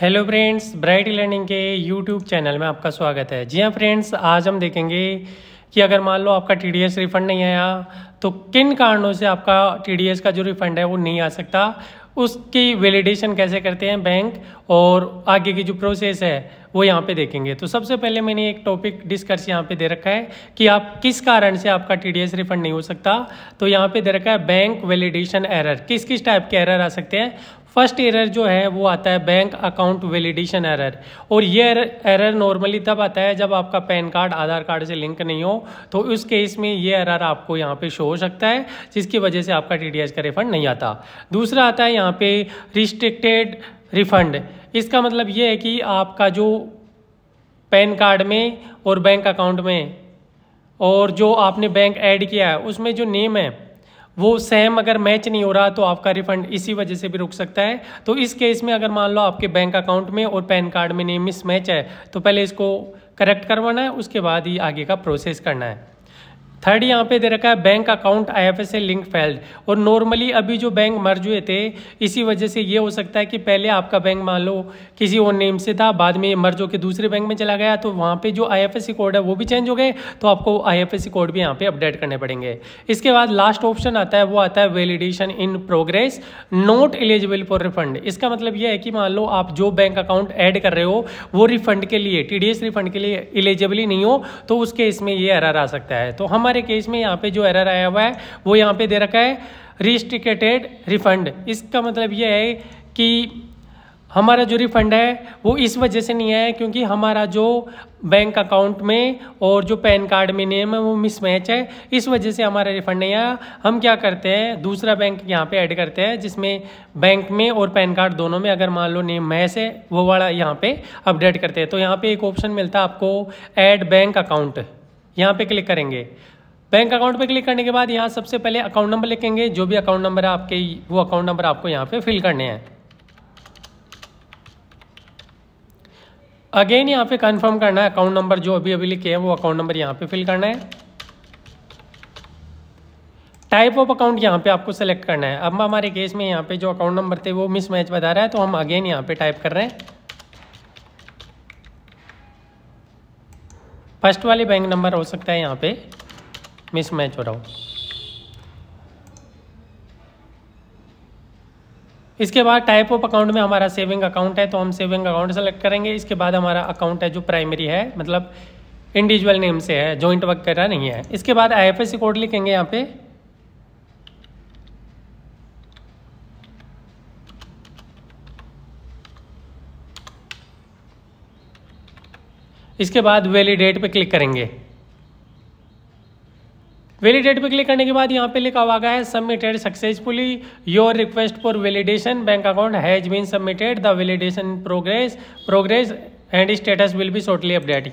hello friends Bright Learning के YouTube channel में आपका स्वागत है जी हाँ फ्रेंड्स आज हम देखेंगे कि अगर मान लो आपका टी रिफंड नहीं आया तो किन कारणों से आपका टी का जो रिफंड है वो नहीं आ सकता उसकी वैलिडेशन कैसे करते हैं बैंक और आगे की जो प्रोसेस है वो यहाँ पे देखेंगे तो सबसे पहले मैंने एक टॉपिक डिस्कस यहाँ पे दे रखा है कि आप किस कारण से आपका एस रिफंड नहीं हो सकता तो यहाँ पे दे रखा है बैंक वैलिडेशन एरर किस किस टाइप के एरर आ सकते हैं फर्स्ट एरर जो है वो आता है बैंक अकाउंट वैलिडेशन एरर और ये एरर नॉर्मली तब आता है जब आपका पैन कार्ड आधार कार्ड से लिंक नहीं हो तो उस केस में ये एरर आपको यहाँ पे शो हो सकता है जिसकी वजह से आपका टीडीएस का रिफंड नहीं आता दूसरा आता है यहाँ पे रिस्ट्रिक्टेड रिफंड इसका मतलब ये है कि आपका जो पैन कार्ड में और बैंक अकाउंट में और जो आपने बैंक ऐड किया है उसमें जो नेम है वो सेम अगर मैच नहीं हो रहा तो आपका रिफंड इसी वजह से भी रुक सकता है तो इस केस में अगर मान लो आपके बैंक अकाउंट में और पैन कार्ड में नेम मैच है तो पहले इसको करेक्ट करवाना है उसके बाद ही आगे का प्रोसेस करना है थर्ड यहाँ पे दे रखा है bank account I A link failed और नॉर्मली अभी जो बैंक मर्ज हुए थे इसी वजह से ये हो सकता है कि पहले आपका बैंक मान लो किसी और नेम से था बाद में ये मर्ज होकर दूसरे बैंक में चला गया तो वहाँ पे जो आई कोड है वो भी चेंज हो गए तो आपको आई कोड भी यहाँ पे अपडेट करने पड़ेंगे इसके बाद लास्ट ऑप्शन आता है वो आता है validation in progress not eligible for refund इसका मतलब यह है कि मान लो आप जो बैंक अकाउंट ऐड कर रहे हो वो रिफंड के लिए टीडीएस रिफंड के लिए एलिजिबल ही नहीं हो तो उसके इसमें यह ये एरर आ सकता है तो हमारे हमारे केस में यहाँ पे जो एरर आया हुआ है वो यहाँ पे दे रखा है रिस्ट्रिकेटेड रिफंड इसका मतलब ये है कि हमारा जो रिफंड है वो इस वजह से नहीं आया क्योंकि हमारा जो बैंक अकाउंट में और जो पैन कार्ड में नेम है वो मिसमैच है इस वजह से हमारा रिफंड नहीं आया हम क्या करते हैं दूसरा बैंक यहाँ पे ऐड करते हैं जिसमें बैंक में और पैन कार्ड दोनों में अगर मान लो नेम मैच है वो वाला यहाँ पे अपडेट करते हैं तो यहाँ पे एक ऑप्शन मिलता है आपको ऐड बैंक अकाउंट यहाँ पे क्लिक करेंगे बैंक अकाउंट पर क्लिक करने के बाद यहाँ सबसे पहले अकाउंट नंबर लिखेंगे जो भी अकाउंट नंबर है आपके वो अकाउंट नंबर आपको यहाँ पे फिल करने हैं अगेन यहाँ पे कंफर्म करना है अकाउंट नंबर जो अभी अभी लिखे हैं वो अकाउंट नंबर यहाँ पे फिल करना है टाइप ऑफ अकाउंट यहाँ पे आपको सेलेक्ट करना है अब हमारे केस में यहाँ पे जो अकाउंट नंबर थे वो मिसमैच बता रहा है तो हम अगेन यहाँ पे टाइप कर रहे हैं फर्स्ट वाले बैंक नंबर हो सकता है यहाँ पे मिस मैच हो रहा हूँ इसके बाद टाइप ऑफ अकाउंट में हमारा सेविंग अकाउंट है तो हम सेविंग अकाउंट सेलेक्ट करेंगे इसके बाद हमारा अकाउंट है जो प्राइमरी है मतलब इंडिविजुअल नेम से है जॉइंट रहा नहीं है इसके बाद आईएफएससी कोड लिखेंगे यहाँ पे इसके बाद वैलिडेट पे क्लिक करेंगे वैलिडेट पे क्लिक करने के बाद यहाँ पे लिखा हुआ है submitted successfully your request for validation bank account has been submitted the validation progress progress and status will be shortly update